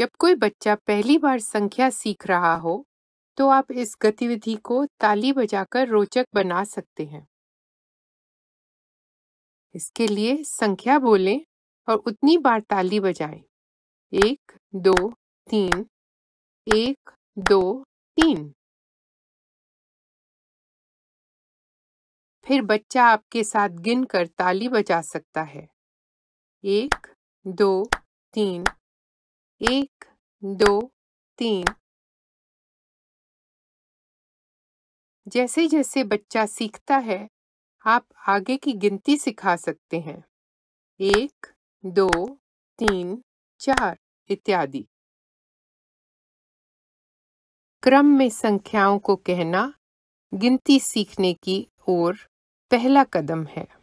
जब कोई बच्चा पहली बार संख्या सीख रहा हो तो आप इस गतिविधि को ताली बजाकर रोचक बना सकते हैं इसके लिए संख्या बोलें और उतनी बार ताली बजाएं। एक दो तीन एक दो तीन फिर बच्चा आपके साथ गिनकर ताली बजा सकता है एक दो तीन एक दो तीन जैसे जैसे बच्चा सीखता है आप आगे की गिनती सिखा सकते हैं एक दो तीन चार इत्यादि क्रम में संख्याओं को कहना गिनती सीखने की ओर पहला कदम है